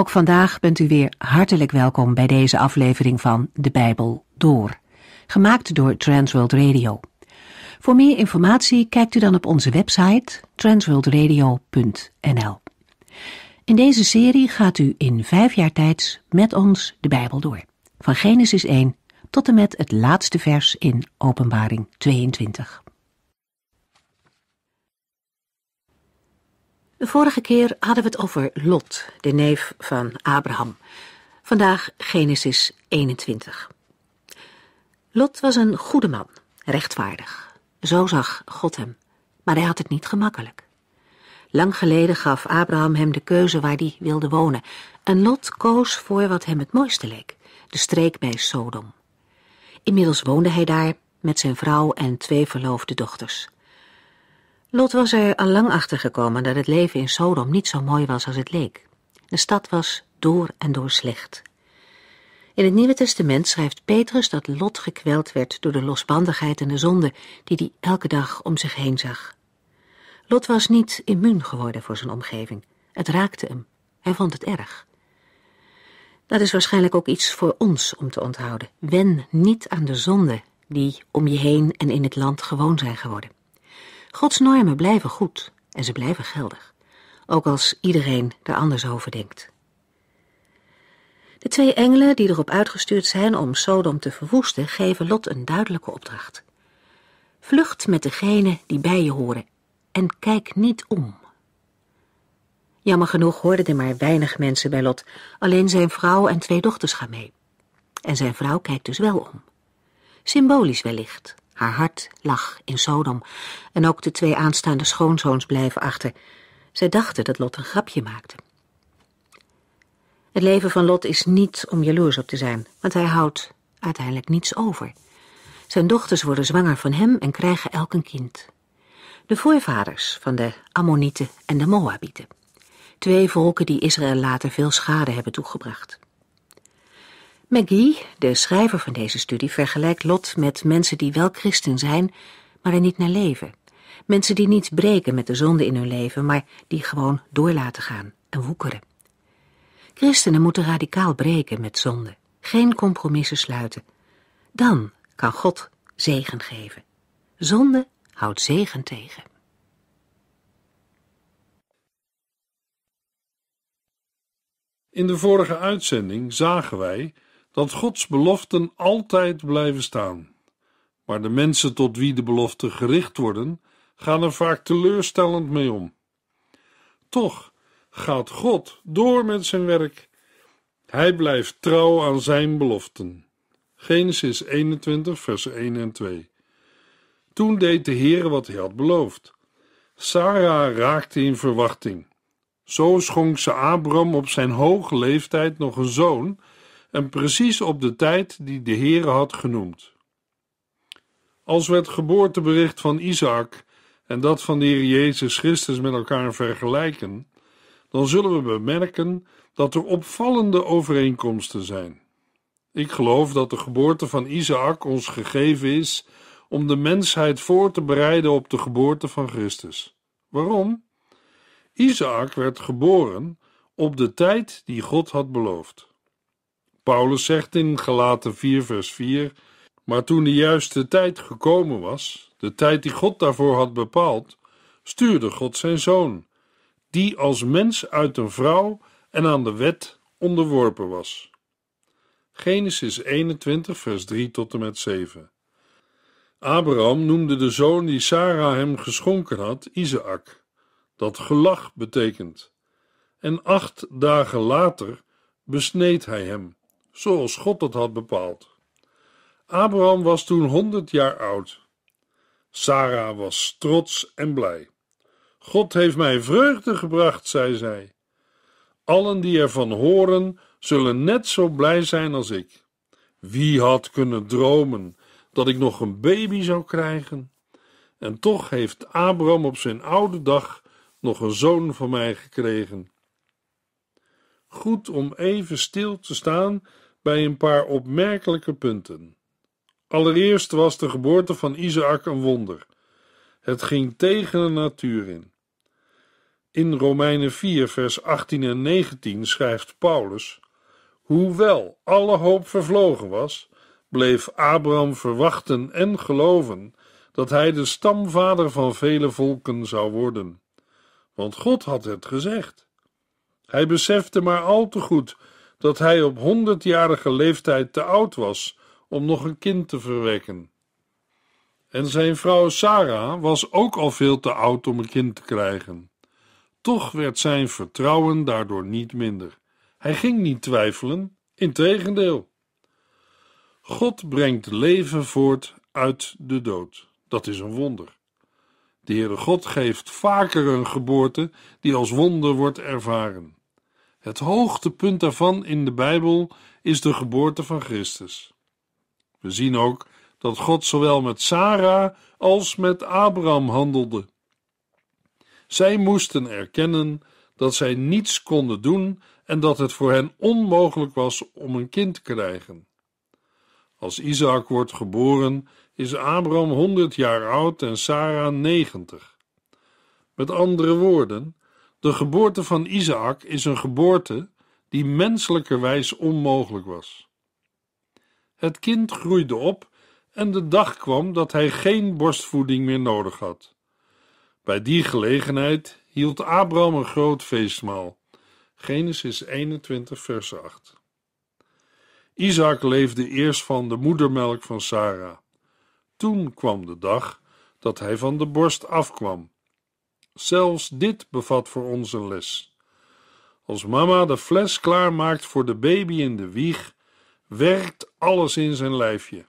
Ook vandaag bent u weer hartelijk welkom bij deze aflevering van De Bijbel Door, gemaakt door Transworld Radio. Voor meer informatie kijkt u dan op onze website transworldradio.nl. In deze serie gaat u in vijf jaar tijd met ons de Bijbel door, van Genesis 1 tot en met het laatste vers in Openbaring 22. De vorige keer hadden we het over Lot, de neef van Abraham. Vandaag Genesis 21. Lot was een goede man, rechtvaardig. Zo zag God hem, maar hij had het niet gemakkelijk. Lang geleden gaf Abraham hem de keuze waar hij wilde wonen, en Lot koos voor wat hem het mooiste leek, de streek bij Sodom. Inmiddels woonde hij daar met zijn vrouw en twee verloofde dochters. Lot was er al lang achter gekomen dat het leven in Sodom niet zo mooi was als het leek. De stad was door en door slecht. In het Nieuwe Testament schrijft Petrus dat Lot gekweld werd door de losbandigheid en de zonde die hij elke dag om zich heen zag. Lot was niet immuun geworden voor zijn omgeving. Het raakte hem. Hij vond het erg. Dat is waarschijnlijk ook iets voor ons om te onthouden. Wen niet aan de zonde die om je heen en in het land gewoon zijn geworden. Gods normen blijven goed en ze blijven geldig, ook als iedereen er anders over denkt. De twee engelen die erop uitgestuurd zijn om Sodom te verwoesten, geven Lot een duidelijke opdracht. Vlucht met degene, die bij je horen en kijk niet om. Jammer genoeg hoorden er maar weinig mensen bij Lot, alleen zijn vrouw en twee dochters gaan mee. En zijn vrouw kijkt dus wel om. Symbolisch wellicht, haar hart lag in Sodom en ook de twee aanstaande schoonzoons blijven achter. Zij dachten dat Lot een grapje maakte. Het leven van Lot is niet om jaloers op te zijn, want hij houdt uiteindelijk niets over. Zijn dochters worden zwanger van hem en krijgen elk een kind. De voorvaders van de Ammonieten en de Moabieten. Twee volken die Israël later veel schade hebben toegebracht. McGee, de schrijver van deze studie, vergelijkt Lot met mensen die wel christen zijn, maar er niet naar leven. Mensen die niets breken met de zonde in hun leven, maar die gewoon door laten gaan en woekeren. Christenen moeten radicaal breken met zonde, geen compromissen sluiten. Dan kan God zegen geven. Zonde houdt zegen tegen. In de vorige uitzending zagen wij dat Gods beloften altijd blijven staan. Maar de mensen tot wie de beloften gericht worden, gaan er vaak teleurstellend mee om. Toch gaat God door met zijn werk. Hij blijft trouw aan zijn beloften. Genesis 21, vers 1 en 2. Toen deed de Heer wat hij had beloofd. Sarah raakte in verwachting. Zo schonk ze Abram op zijn hoge leeftijd nog een zoon en precies op de tijd die de Heere had genoemd. Als we het geboortebericht van Isaac en dat van de Heer Jezus Christus met elkaar vergelijken, dan zullen we bemerken dat er opvallende overeenkomsten zijn. Ik geloof dat de geboorte van Isaac ons gegeven is om de mensheid voor te bereiden op de geboorte van Christus. Waarom? Isaac werd geboren op de tijd die God had beloofd. Paulus zegt in Galaten 4, vers 4: Maar toen de juiste tijd gekomen was, de tijd die God daarvoor had bepaald, stuurde God zijn zoon, die als mens uit een vrouw en aan de wet onderworpen was. Genesis 21, vers 3 tot en met 7. Abraham noemde de zoon die Sarah hem geschonken had, Isaac, dat gelach betekent. En acht dagen later besneed hij hem zoals God het had bepaald. Abraham was toen honderd jaar oud. Sarah was trots en blij. God heeft mij vreugde gebracht, zei zij. Allen die ervan horen, zullen net zo blij zijn als ik. Wie had kunnen dromen dat ik nog een baby zou krijgen? En toch heeft Abraham op zijn oude dag nog een zoon van mij gekregen. Goed om even stil te staan bij een paar opmerkelijke punten. Allereerst was de geboorte van Isaac een wonder. Het ging tegen de natuur in. In Romeinen 4, vers 18 en 19 schrijft Paulus: Hoewel alle hoop vervlogen was, bleef Abraham verwachten en geloven dat hij de stamvader van vele volken zou worden. Want God had het gezegd. Hij besefte maar al te goed dat hij op honderdjarige leeftijd te oud was om nog een kind te verwekken. En zijn vrouw Sarah was ook al veel te oud om een kind te krijgen. Toch werd zijn vertrouwen daardoor niet minder. Hij ging niet twijfelen, integendeel. God brengt leven voort uit de dood. Dat is een wonder. De Heere God geeft vaker een geboorte die als wonder wordt ervaren. Het hoogtepunt daarvan in de Bijbel is de geboorte van Christus. We zien ook dat God zowel met Sara als met Abraham handelde. Zij moesten erkennen dat zij niets konden doen en dat het voor hen onmogelijk was om een kind te krijgen. Als Isaac wordt geboren, is Abraham 100 jaar oud en Sara 90. Met andere woorden, de geboorte van Isaac is een geboorte die menselijkerwijs onmogelijk was. Het kind groeide op en de dag kwam dat hij geen borstvoeding meer nodig had. Bij die gelegenheid hield Abraham een groot feestmaal. Genesis 21, vers 8. Isaac leefde eerst van de moedermelk van Sara. Toen kwam de dag dat hij van de borst afkwam Zelfs dit bevat voor ons een les. Als mama de fles klaarmaakt voor de baby in de wieg, werkt alles in zijn lijfje.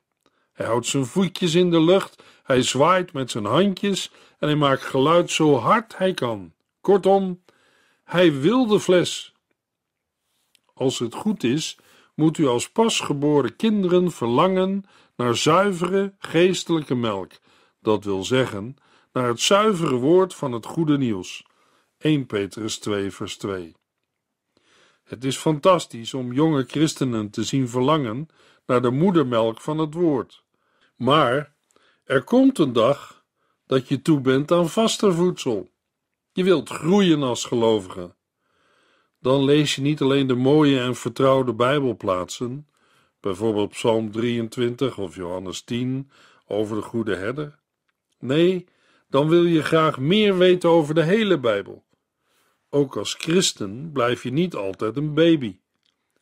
Hij houdt zijn voetjes in de lucht, hij zwaait met zijn handjes en hij maakt geluid zo hard hij kan. Kortom, hij wil de fles. Als het goed is, moet u als pasgeboren kinderen verlangen naar zuivere geestelijke melk, dat wil zeggen naar het zuivere woord van het goede nieuws. 1 Petrus 2, vers 2. Het is fantastisch om jonge christenen te zien verlangen naar de moedermelk van het woord. Maar er komt een dag dat je toe bent aan vaster voedsel. Je wilt groeien als gelovige. Dan lees je niet alleen de mooie en vertrouwde Bijbelplaatsen, bijvoorbeeld Psalm 23 of Johannes 10 over de goede herder. Nee, dan wil je graag meer weten over de hele Bijbel. Ook als christen blijf je niet altijd een baby.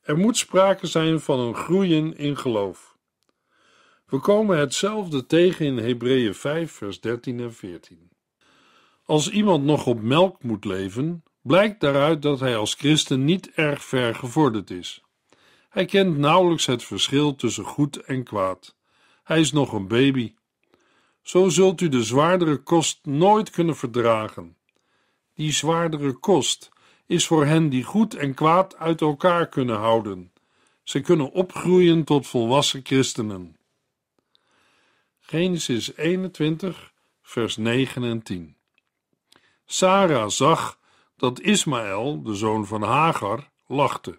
Er moet sprake zijn van een groeien in geloof. We komen hetzelfde tegen in Hebreeën 5, vers 13 en 14. Als iemand nog op melk moet leven, blijkt daaruit dat hij als christen niet erg ver gevorderd is. Hij kent nauwelijks het verschil tussen goed en kwaad. Hij is nog een baby. Zo zult u de zwaardere kost nooit kunnen verdragen. Die zwaardere kost is voor hen die goed en kwaad uit elkaar kunnen houden. Ze kunnen opgroeien tot volwassen christenen. Genesis 21, vers 9 en 10. Sara zag dat Ismaël, de zoon van Hagar, lachte.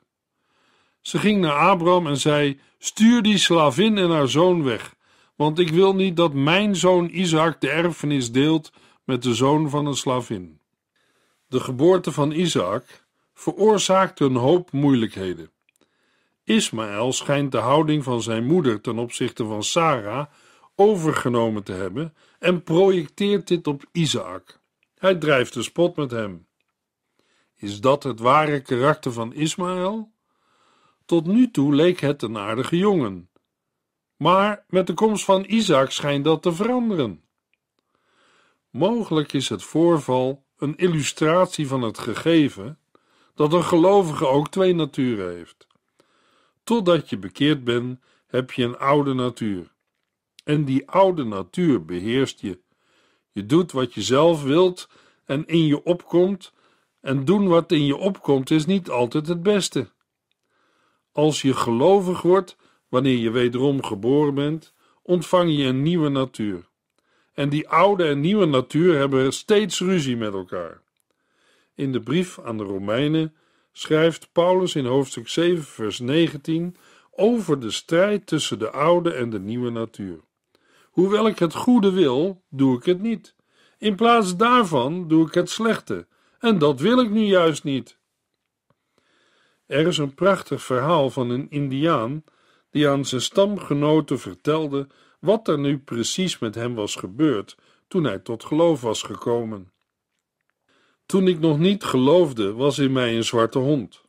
Ze ging naar Abraham en zei: Stuur die slavin en haar zoon weg want ik wil niet dat mijn zoon Isaac de erfenis deelt met de zoon van een slavin. De geboorte van Isaac veroorzaakte een hoop moeilijkheden. Ismaël schijnt de houding van zijn moeder ten opzichte van Sarah overgenomen te hebben en projecteert dit op Isaac. Hij drijft de spot met hem. Is dat het ware karakter van Ismaël? Tot nu toe leek het een aardige jongen, maar met de komst van Isaac schijnt dat te veranderen. Mogelijk is het voorval een illustratie van het gegeven dat een gelovige ook twee naturen heeft. Totdat je bekeerd bent, heb je een oude natuur. En die oude natuur beheerst je. Je doet wat je zelf wilt en in je opkomt, en doen wat in je opkomt is niet altijd het beste. Als je gelovig wordt, Wanneer je wederom geboren bent, ontvang je een nieuwe natuur. En die oude en nieuwe natuur hebben steeds ruzie met elkaar. In de brief aan de Romeinen schrijft Paulus in hoofdstuk 7, vers 19 over de strijd tussen de oude en de nieuwe natuur. Hoewel ik het goede wil, doe ik het niet. In plaats daarvan doe ik het slechte. En dat wil ik nu juist niet. Er is een prachtig verhaal van een Indiaan die aan zijn stamgenoten vertelde wat er nu precies met hem was gebeurd toen hij tot geloof was gekomen. Toen ik nog niet geloofde, was in mij een zwarte hond.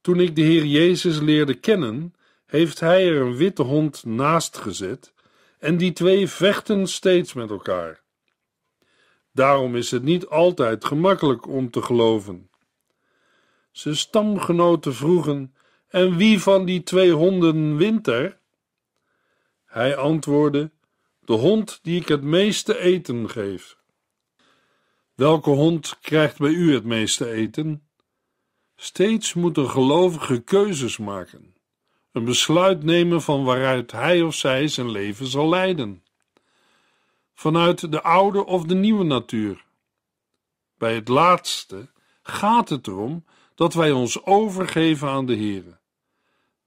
Toen ik de Heer Jezus leerde kennen, heeft hij er een witte hond naast gezet en die twee vechten steeds met elkaar. Daarom is het niet altijd gemakkelijk om te geloven. Zijn stamgenoten vroegen: en wie van die twee honden wint er? Hij antwoordde: De hond die ik het meeste eten geef. Welke hond krijgt bij u het meeste eten? Steeds moet moeten gelovige keuzes maken, een besluit nemen van waaruit hij of zij zijn leven zal leiden. Vanuit de oude of de nieuwe natuur. Bij het laatste gaat het erom dat wij ons overgeven aan de Here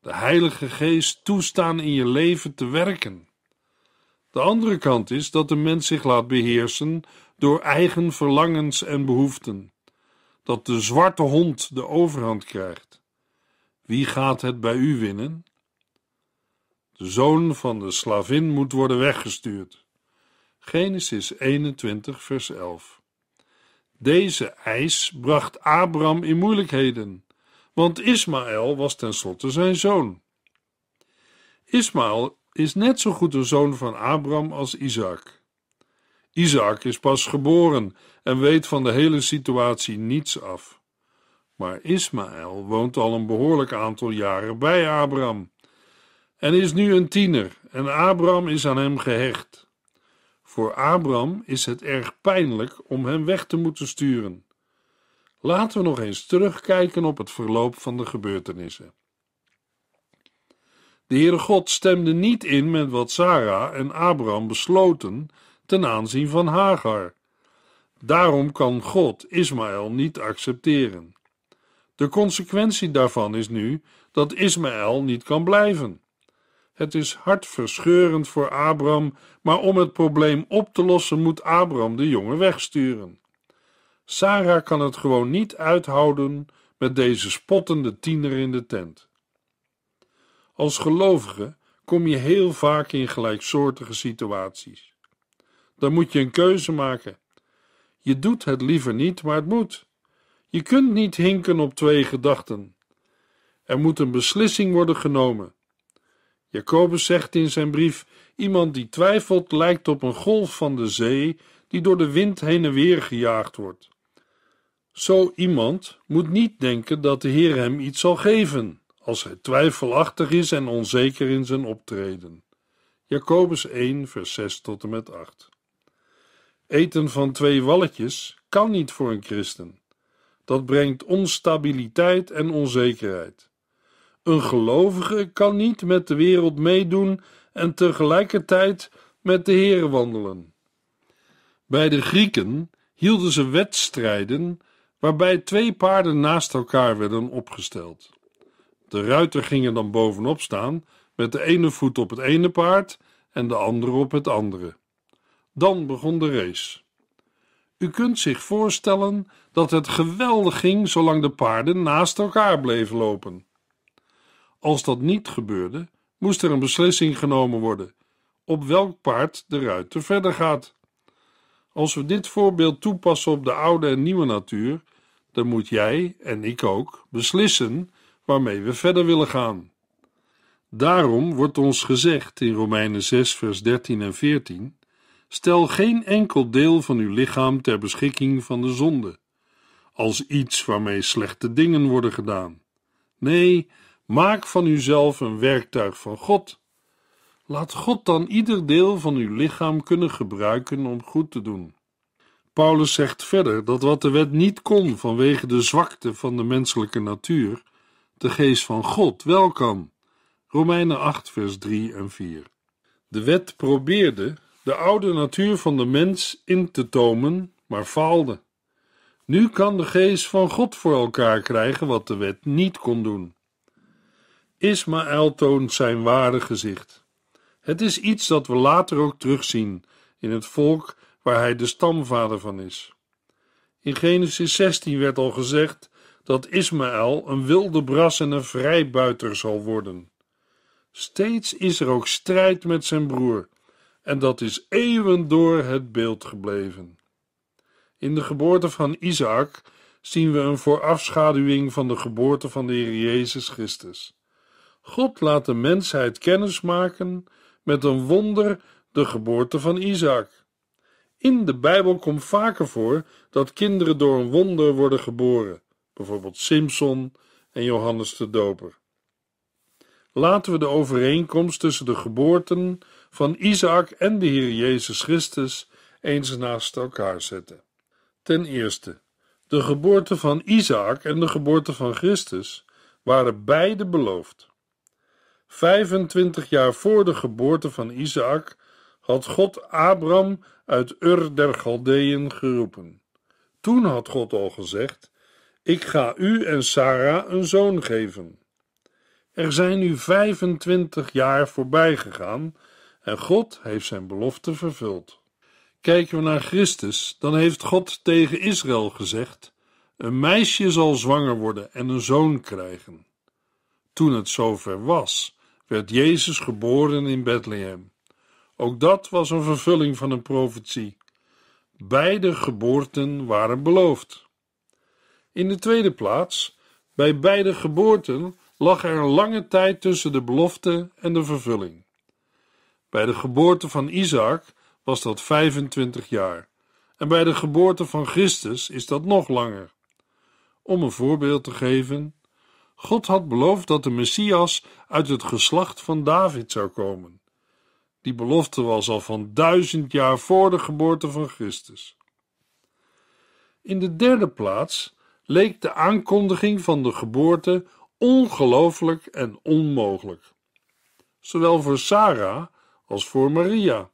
de Heilige Geest toestaan in je leven te werken. De andere kant is dat de mens zich laat beheersen door eigen verlangens en behoeften, dat de zwarte hond de overhand krijgt. Wie gaat het bij u winnen? De zoon van de slavin moet worden weggestuurd. Genesis 21, vers 11. Deze eis bracht Abraham in moeilijkheden want Ismaël was tenslotte zijn zoon. Ismaël is net zo goed een zoon van Abraham als Isaac. Isaac is pas geboren en weet van de hele situatie niets af. Maar Ismaël woont al een behoorlijk aantal jaren bij Abraham en is nu een tiener en Abraham is aan hem gehecht. Voor Abraham is het erg pijnlijk om hem weg te moeten sturen. Laten we nog eens terugkijken op het verloop van de gebeurtenissen. De Heere God stemde niet in met wat Sara en Abraham besloten ten aanzien van Hagar. Daarom kan God Ismaël niet accepteren. De consequentie daarvan is nu dat Ismaël niet kan blijven. Het is hartverscheurend voor Abraham, maar om het probleem op te lossen moet Abraham de jongen wegsturen. Sarah kan het gewoon niet uithouden met deze spottende tiener in de tent. Als gelovige kom je heel vaak in gelijksoortige situaties. Dan moet je een keuze maken. Je doet het liever niet, maar het moet. Je kunt niet hinken op twee gedachten. Er moet een beslissing worden genomen. Jacobus zegt in zijn brief: Iemand die twijfelt lijkt op een golf van de zee die door de wind heen en weer gejaagd wordt. Zo iemand moet niet denken dat de Heer hem iets zal geven, als hij twijfelachtig is en onzeker in zijn optreden. Jacobus 1, vers 6 tot en met 8. Eten van twee walletjes kan niet voor een christen. Dat brengt onstabiliteit en onzekerheid. Een gelovige kan niet met de wereld meedoen en tegelijkertijd met de Heer wandelen. Bij de Grieken hielden ze wedstrijden waarbij twee paarden naast elkaar werden opgesteld. De ruiter ging er dan bovenop staan, met de ene voet op het ene paard en de andere op het andere. Dan begon de race. U kunt zich voorstellen dat het geweldig ging zolang de paarden naast elkaar bleven lopen. Als dat niet gebeurde, moest er een beslissing genomen worden op welk paard de ruiter verder gaat. Als we dit voorbeeld toepassen op de oude en nieuwe natuur, dan moet jij en ik ook beslissen waarmee we verder willen gaan. Daarom wordt ons gezegd in Romeinen 6, vers 13 en 14: Stel geen enkel deel van uw lichaam ter beschikking van de zonde, als iets waarmee slechte dingen worden gedaan. Nee, maak van uzelf een werktuig van God Laat God dan ieder deel van uw lichaam kunnen gebruiken om goed te doen. Paulus zegt verder dat wat de wet niet kon vanwege de zwakte van de menselijke natuur, de geest van God wel kan. Romeinen 8, vers 3 en 4. De wet probeerde de oude natuur van de mens in te tomen, maar faalde. Nu kan de geest van God voor elkaar krijgen wat de wet niet kon doen. Ismaël toont zijn ware gezicht. Het is iets dat we later ook terugzien in het volk waar hij de stamvader van is. In Genesis 16 werd al gezegd dat Ismaël een wilde bras en een vrijbuiter zal worden. Steeds is er ook strijd met zijn broer, en dat is eeuwen door het beeld gebleven. In de geboorte van Isaac zien we een voorafschaduwing van de geboorte van de Heer Jezus Christus. God laat de mensheid kennis maken met een wonder de geboorte van Isaac. In de Bijbel komt vaker voor dat kinderen door een wonder worden geboren, bijvoorbeeld Simpson en Johannes de Doper. Laten we de overeenkomst tussen de geboorten van Isaac en de Heer Jezus Christus eens naast elkaar zetten. Ten eerste, de geboorte van Isaac en de geboorte van Christus waren beide beloofd. 25 jaar voor de geboorte van Isaac, had God Abram uit Ur der Galdeën geroepen. Toen had God al gezegd: Ik ga u en Sarah een zoon geven. Er zijn nu 25 jaar voorbij gegaan en God heeft zijn belofte vervuld. Kijken we naar Christus, dan heeft God tegen Israël gezegd: Een meisje zal zwanger worden en een zoon krijgen. Toen het zover was, werd Jezus geboren in Bethlehem. Ook dat was een vervulling van een profetie. Beide geboorten waren beloofd. In de tweede plaats, bij beide geboorten lag er een lange tijd tussen de belofte en de vervulling. Bij de geboorte van Isaac was dat 25 jaar, en bij de geboorte van Christus is dat nog langer. Om een voorbeeld te geven, God had beloofd dat de Messias uit het geslacht van David zou komen. Die belofte was al van duizend jaar voor de geboorte van Christus. In de derde plaats leek de aankondiging van de geboorte ongelooflijk en onmogelijk. Zowel voor Sarah als voor Maria.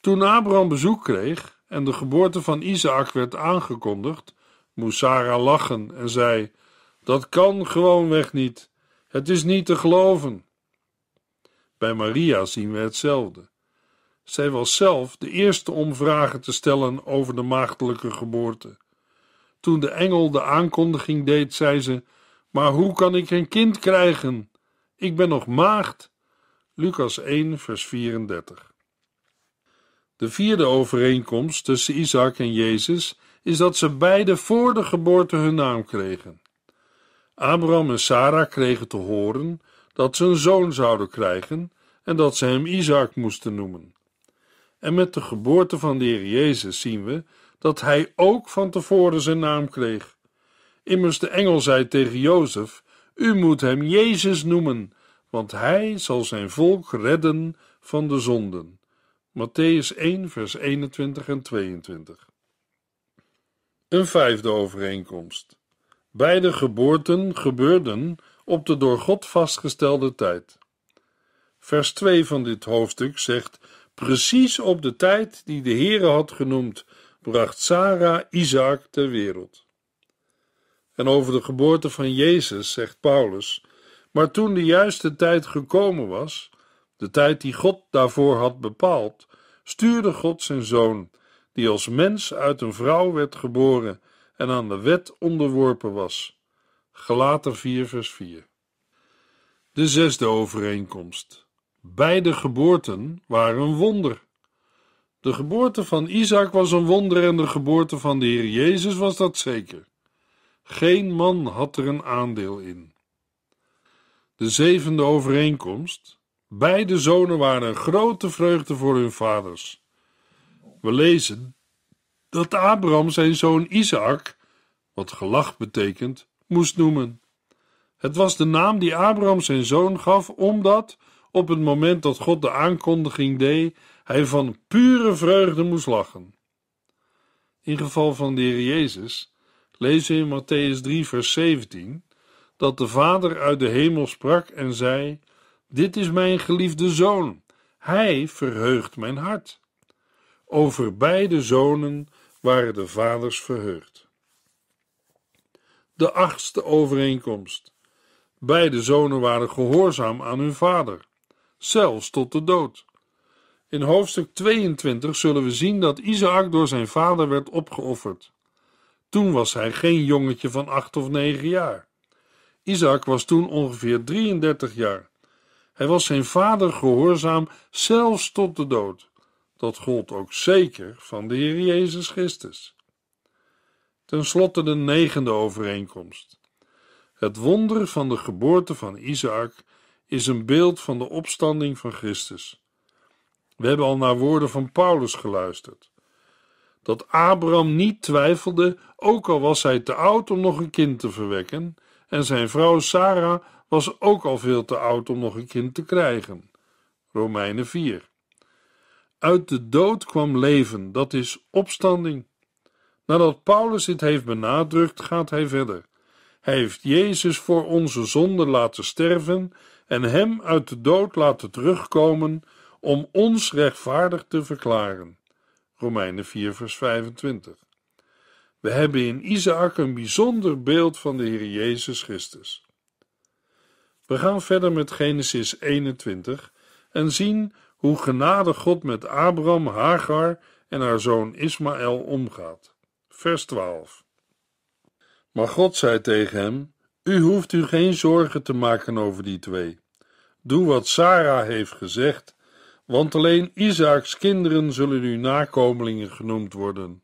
Toen Abraham bezoek kreeg en de geboorte van Isaac werd aangekondigd, moest Sarah lachen en zei: dat kan gewoonweg niet. Het is niet te geloven. Bij Maria zien we hetzelfde. Zij was zelf de eerste om vragen te stellen over de maagdelijke geboorte. Toen de engel de aankondiging deed, zei ze: Maar hoe kan ik een kind krijgen? Ik ben nog maagd. Lucas 1, vers 34. De vierde overeenkomst tussen Isaac en Jezus is dat ze beide voor de geboorte hun naam kregen. Abraham en Sara kregen te horen dat ze een zoon zouden krijgen en dat ze hem Isaac moesten noemen. En met de geboorte van de Heer Jezus zien we dat hij ook van tevoren zijn naam kreeg. Immers de engel zei tegen Jozef: U moet hem Jezus noemen, want hij zal zijn volk redden van de zonden. Matthäus 1, vers 21 en 22. Een vijfde overeenkomst. Beide geboorten gebeurden op de door God vastgestelde tijd. Vers 2 van dit hoofdstuk zegt: Precies op de tijd die de Heere had genoemd, bracht Sara Isaac ter wereld. En over de geboorte van Jezus zegt Paulus: Maar toen de juiste tijd gekomen was, de tijd die God daarvoor had bepaald, stuurde God zijn zoon, die als mens uit een vrouw werd geboren en aan de wet onderworpen was. Gelater 4, vers 4. De zesde overeenkomst. Beide geboorten waren een wonder. De geboorte van Isaac was een wonder en de geboorte van de Heer Jezus was dat zeker. Geen man had er een aandeel in. De zevende overeenkomst. Beide zonen waren een grote vreugde voor hun vaders. We lezen dat Abraham zijn zoon Isaac, wat gelach betekent, moest noemen. Het was de naam die Abraham zijn zoon gaf, omdat, op het moment dat God de aankondiging deed, hij van pure vreugde moest lachen. In geval van de Heer Jezus lezen we in Matthäus 3, vers 17 dat de Vader uit de hemel sprak en zei: Dit is mijn geliefde zoon, hij verheugt mijn hart. Over beide zonen waren de vaders verheugd. De achtste overeenkomst. Beide zonen waren gehoorzaam aan hun vader, zelfs tot de dood. In hoofdstuk 22 zullen we zien dat Isaac door zijn vader werd opgeofferd. Toen was hij geen jongetje van acht of negen jaar. Isaac was toen ongeveer 33 jaar. Hij was zijn vader gehoorzaam, zelfs tot de dood. Dat gold ook zeker van de Heer Jezus Christus. Ten slotte de negende overeenkomst. Het wonder van de geboorte van Isaac is een beeld van de opstanding van Christus. We hebben al naar woorden van Paulus geluisterd. Dat Abraham niet twijfelde, ook al was hij te oud om nog een kind te verwekken, en zijn vrouw Sarah was ook al veel te oud om nog een kind te krijgen. Romeinen 4. Uit de dood kwam leven, dat is opstanding. Nadat Paulus dit heeft benadrukt, gaat hij verder. Hij heeft Jezus voor onze zonde laten sterven en hem uit de dood laten terugkomen om ons rechtvaardig te verklaren. Romeinen 4, vers 25. We hebben in Isaac een bijzonder beeld van de Heer Jezus Christus. We gaan verder met Genesis 21 en zien hoe genade God met Abraham, Hagar en haar zoon Ismaël omgaat. Vers 12. Maar God zei tegen hem: U hoeft u geen zorgen te maken over die twee. Doe wat Sara heeft gezegd, want alleen Isaaks kinderen zullen uw nakomelingen genoemd worden.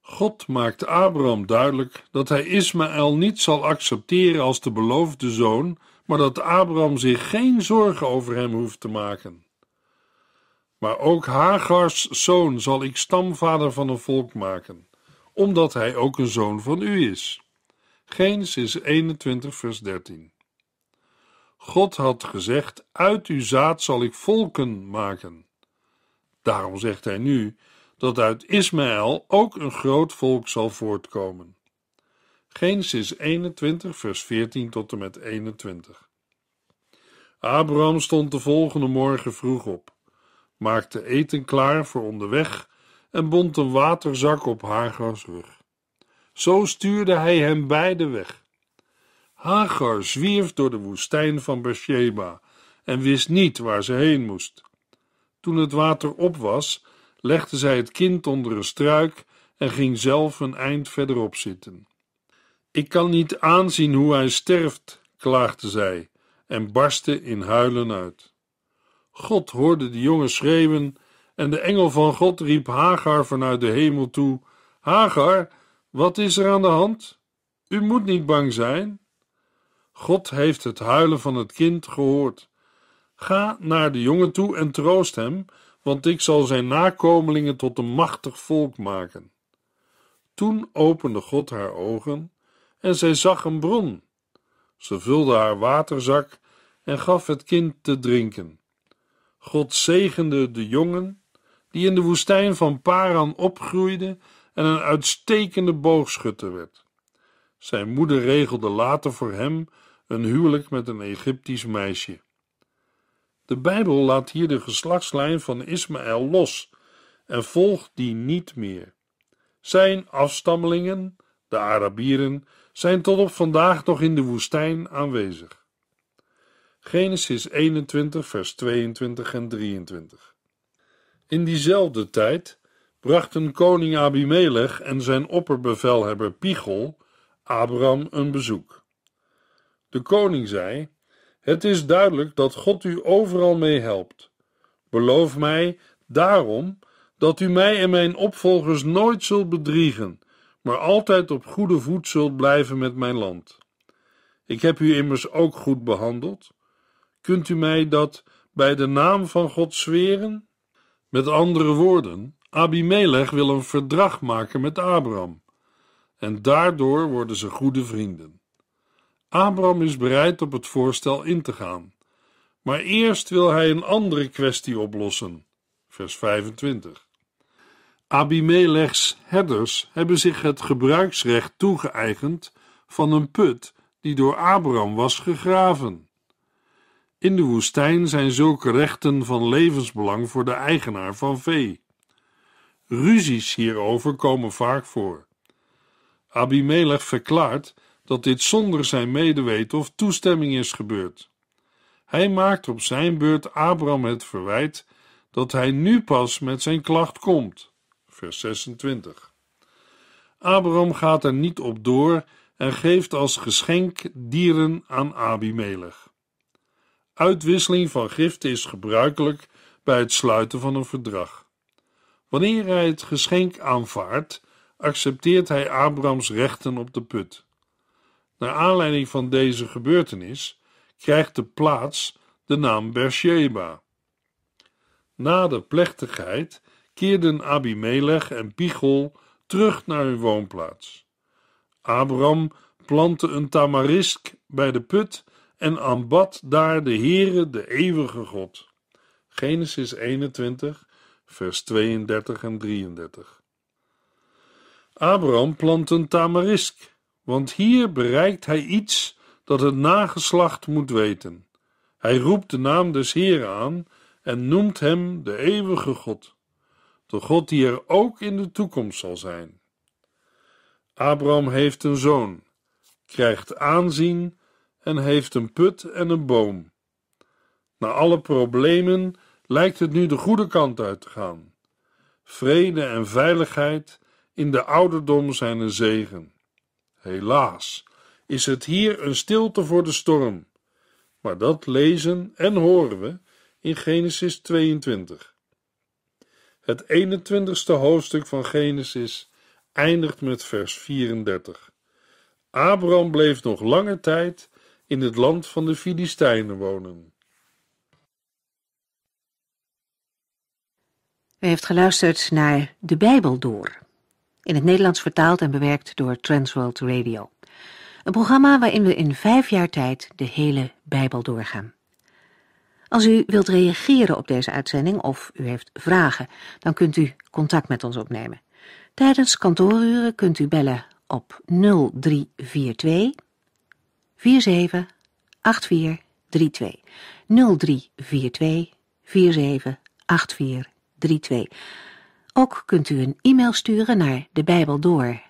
God maakt Abraham duidelijk dat hij Ismaël niet zal accepteren als de beloofde zoon maar dat Abraham zich geen zorgen over hem hoeft te maken. Maar ook Hagars zoon zal ik stamvader van een volk maken, omdat hij ook een zoon van u is. Genesis 21, vers 13. God had gezegd: Uit uw zaad zal ik volken maken. Daarom zegt hij nu dat uit Ismaël ook een groot volk zal voortkomen. Genesis 21, vers 14 tot en met 21. Abraham stond de volgende morgen vroeg op, maakte eten klaar voor onderweg en bond een waterzak op Hagars rug. Zo stuurde hij hen beiden weg. Hagar zwierf door de woestijn van Beersheba en wist niet waar ze heen moest. Toen het water op was, legde zij het kind onder een struik en ging zelf een eind verderop zitten. Ik kan niet aanzien hoe hij sterft, klaagde zij en barstte in huilen uit. God hoorde de jongen schreeuwen en de engel van God riep Hagar vanuit de hemel toe: Hagar, wat is er aan de hand? U moet niet bang zijn. God heeft het huilen van het kind gehoord. Ga naar de jongen toe en troost hem, want ik zal zijn nakomelingen tot een machtig volk maken. Toen opende God haar ogen en zij zag een bron. Ze vulde haar waterzak en gaf het kind te drinken. God zegende de jongen, die in de woestijn van Paran opgroeide en een uitstekende boogschutter werd. Zijn moeder regelde later voor hem een huwelijk met een Egyptisch meisje. De Bijbel laat hier de geslachtslijn van Ismaël los en volgt die niet meer. Zijn afstammelingen, de Arabieren, zijn tot op vandaag nog in de woestijn aanwezig. Genesis 21, vers 22 en 23. In diezelfde tijd brachten koning Abimelech en zijn opperbevelhebber Pichol Abraham een bezoek. De koning zei: Het is duidelijk dat God u overal mee helpt. Beloof mij daarom dat u mij en mijn opvolgers nooit zult bedriegen maar altijd op goede voet zult blijven met mijn land. Ik heb u immers ook goed behandeld. Kunt u mij dat bij de naam van God zweren? Met andere woorden, Abimelech wil een verdrag maken met Abraham. En daardoor worden ze goede vrienden. Abraham is bereid op het voorstel in te gaan. Maar eerst wil hij een andere kwestie oplossen. Vers 25. Abimelechs herders hebben zich het gebruiksrecht toegeëigend van een put die door Abraham was gegraven. In de woestijn zijn zulke rechten van levensbelang voor de eigenaar van vee. Ruzies hierover komen vaak voor. Abimelech verklaart dat dit zonder zijn medeweten of toestemming is gebeurd. Hij maakt op zijn beurt Abraham het verwijt dat hij nu pas met zijn klacht komt vers 26. Abraham gaat er niet op door en geeft als geschenk dieren aan Abimelech. Uitwisseling van giften is gebruikelijk bij het sluiten van een verdrag. Wanneer hij het geschenk aanvaardt, accepteert hij Abrahams rechten op de put. Naar aanleiding van deze gebeurtenis krijgt de plaats de naam Beersheba. Na de plechtigheid keerden Abimelech en Pichol terug naar hun woonplaats. Abram plantte een tamarisk bij de put en aanbad daar de Heere, de eeuwige God. Genesis 21, vers 32 en 33. Abraham plant een tamarisk, want hier bereikt hij iets dat het nageslacht moet weten. Hij roept de naam des Heeren aan en noemt hem de eeuwige God de God die er ook in de toekomst zal zijn. Abraham heeft een zoon, krijgt aanzien en heeft een put en een boom. Na alle problemen lijkt het nu de goede kant uit te gaan. Vrede en veiligheid in de ouderdom zijn een zegen. Helaas is het hier een stilte voor de storm, maar dat lezen en horen we in Genesis 22. Het 21ste hoofdstuk van Genesis eindigt met vers 34. Abraham bleef nog lange tijd in het land van de Filistijnen wonen. U heeft geluisterd naar De Bijbel Door, in het Nederlands vertaald en bewerkt door Transworld Radio. Een programma waarin we in vijf jaar tijd de hele Bijbel doorgaan. Als u wilt reageren op deze uitzending of u heeft vragen, dan kunt u contact met ons opnemen. Tijdens kantooruren kunt u bellen op 0342 478432. 0342 478432. Ook kunt u een e-mail sturen naar de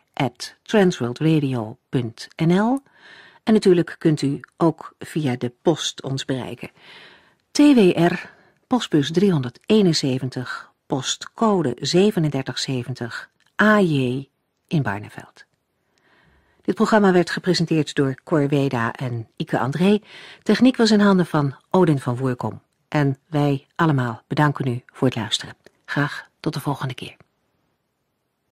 en natuurlijk kunt u ook via de post ons bereiken. TWR, postbus 371, postcode 3770, AJ in Barneveld. Dit programma werd gepresenteerd door Cor Weda en Ike André. Techniek was in handen van Odin van Voerkom. En wij allemaal bedanken u voor het luisteren. Graag tot de volgende keer.